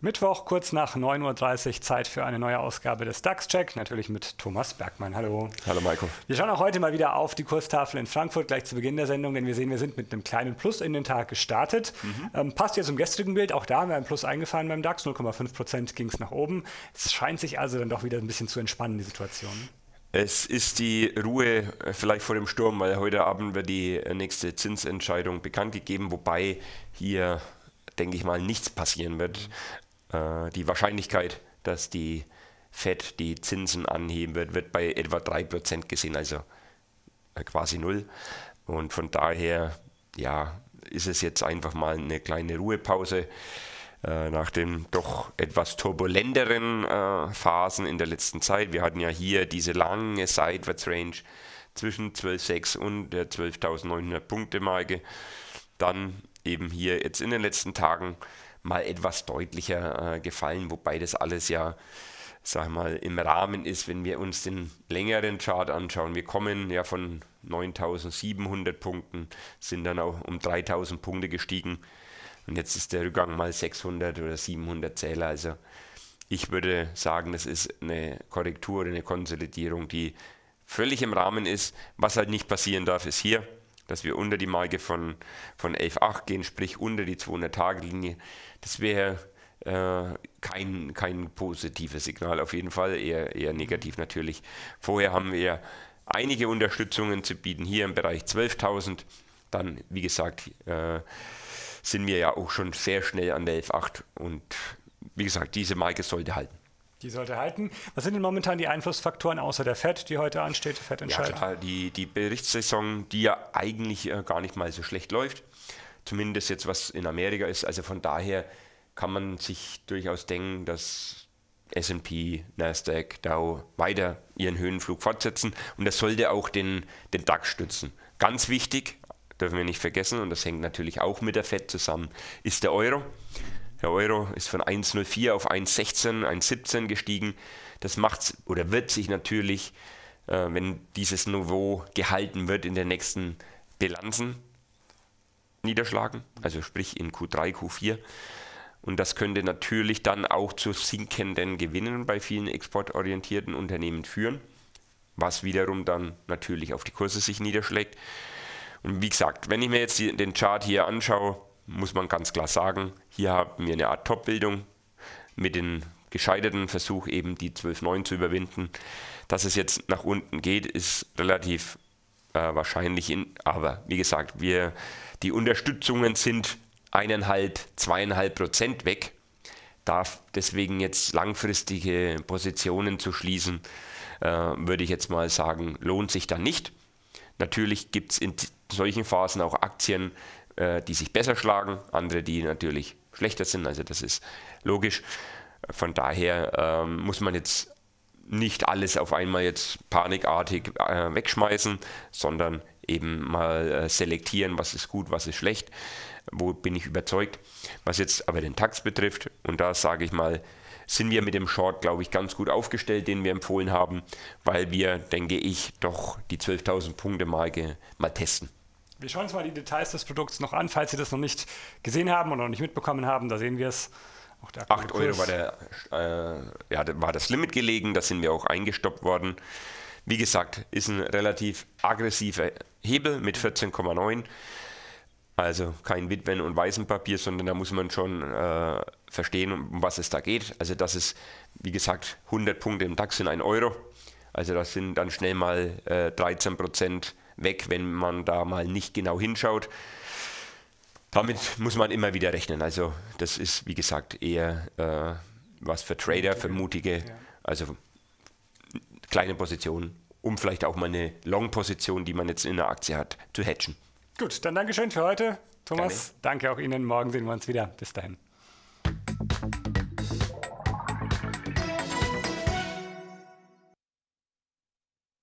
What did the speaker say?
Mittwoch kurz nach 9.30 Uhr Zeit für eine neue Ausgabe des DAX-Check, natürlich mit Thomas Bergmann. Hallo. Hallo Maiko. Wir schauen auch heute mal wieder auf die Kurstafel in Frankfurt gleich zu Beginn der Sendung, denn wir sehen, wir sind mit einem kleinen Plus in den Tag gestartet. Mhm. Ähm, passt ja zum gestrigen Bild, auch da haben wir ein Plus eingefahren beim DAX, 0,5% Prozent ging es nach oben. Es scheint sich also dann doch wieder ein bisschen zu entspannen, die Situation. Es ist die Ruhe äh, vielleicht vor dem Sturm, weil heute Abend wird die äh, nächste Zinsentscheidung bekannt gegeben, wobei hier denke ich mal, nichts passieren wird. Mhm. Äh, die Wahrscheinlichkeit, dass die Fed die Zinsen anheben wird, wird bei etwa 3% gesehen, also äh, quasi null. Und von daher, ja, ist es jetzt einfach mal eine kleine Ruhepause äh, nach den doch etwas turbulenteren äh, Phasen in der letzten Zeit. Wir hatten ja hier diese lange Sideways-Range zwischen 12.6 und der 12.900 Punkte Marke. Dann eben hier jetzt in den letzten Tagen mal etwas deutlicher äh, gefallen, wobei das alles ja, sag mal, im Rahmen ist, wenn wir uns den längeren Chart anschauen. Wir kommen ja von 9700 Punkten, sind dann auch um 3000 Punkte gestiegen und jetzt ist der Rückgang mal 600 oder 700 Zähler. Also ich würde sagen, das ist eine Korrektur eine Konsolidierung, die völlig im Rahmen ist. Was halt nicht passieren darf, ist hier dass wir unter die Marke von, von 11,8 gehen, sprich unter die 200-Tage-Linie. Das wäre äh, kein, kein positives Signal, auf jeden Fall, eher, eher negativ natürlich. Vorher haben wir einige Unterstützungen zu bieten, hier im Bereich 12.000. Dann, wie gesagt, äh, sind wir ja auch schon sehr schnell an der 11,8 und wie gesagt, diese Marke sollte halten. Die sollte halten. Was sind denn momentan die Einflussfaktoren außer der FED, die heute ansteht, FED-Entscheid? Ja klar, die, die Berichtssaison, die ja eigentlich äh, gar nicht mal so schlecht läuft, zumindest jetzt was in Amerika ist. Also von daher kann man sich durchaus denken, dass S&P, Nasdaq, Dow weiter ihren Höhenflug fortsetzen und das sollte auch den, den DAX stützen. Ganz wichtig, dürfen wir nicht vergessen und das hängt natürlich auch mit der FED zusammen, ist der Euro. Der Euro ist von 1,04 auf 1,16, 1,17 gestiegen. Das macht oder wird sich natürlich, äh, wenn dieses Niveau gehalten wird in den nächsten Bilanzen, niederschlagen. Also sprich in Q3, Q4. Und das könnte natürlich dann auch zu sinkenden Gewinnen bei vielen exportorientierten Unternehmen führen, was wiederum dann natürlich auf die Kurse sich niederschlägt. Und wie gesagt, wenn ich mir jetzt die, den Chart hier anschaue, muss man ganz klar sagen, hier haben wir eine Art Top-Bildung mit dem gescheiterten Versuch, eben die 12.9 zu überwinden. Dass es jetzt nach unten geht, ist relativ äh, wahrscheinlich, in, aber wie gesagt, wir, die Unterstützungen sind eineinhalb, zweieinhalb Prozent weg. Darf deswegen jetzt langfristige Positionen zu schließen, äh, würde ich jetzt mal sagen, lohnt sich dann nicht. Natürlich gibt es in solchen Phasen auch Aktien, äh, die sich besser schlagen, andere, die natürlich schlechter sind. Also das ist logisch. Von daher ähm, muss man jetzt nicht alles auf einmal jetzt panikartig äh, wegschmeißen, sondern eben mal äh, selektieren, was ist gut, was ist schlecht, wo bin ich überzeugt. Was jetzt aber den Tax betrifft, und da sage ich mal, sind wir mit dem Short, glaube ich, ganz gut aufgestellt, den wir empfohlen haben, weil wir, denke ich, doch die 12.000 Punkte Marke mal testen wir schauen uns mal die Details des Produkts noch an, falls Sie das noch nicht gesehen haben oder noch nicht mitbekommen haben. Da sehen wir es. 8 Euro war, der, äh, ja, war das Limit gelegen, da sind wir auch eingestoppt worden. Wie gesagt, ist ein relativ aggressiver Hebel mit 14,9. Also kein Witwen- und Weißenpapier, sondern da muss man schon äh, verstehen, um was es da geht. Also das ist, wie gesagt, 100 Punkte im DAX sind 1 Euro. Also das sind dann schnell mal äh, 13 Prozent weg, wenn man da mal nicht genau hinschaut. Damit muss man immer wieder rechnen. Also das ist, wie gesagt, eher äh, was für Trader, für mutige, also kleine Positionen, um vielleicht auch mal eine Long-Position, die man jetzt in der Aktie hat, zu hatchen. Gut, dann Dankeschön für heute. Thomas, Gerne. danke auch Ihnen. Morgen sehen wir uns wieder. Bis dahin.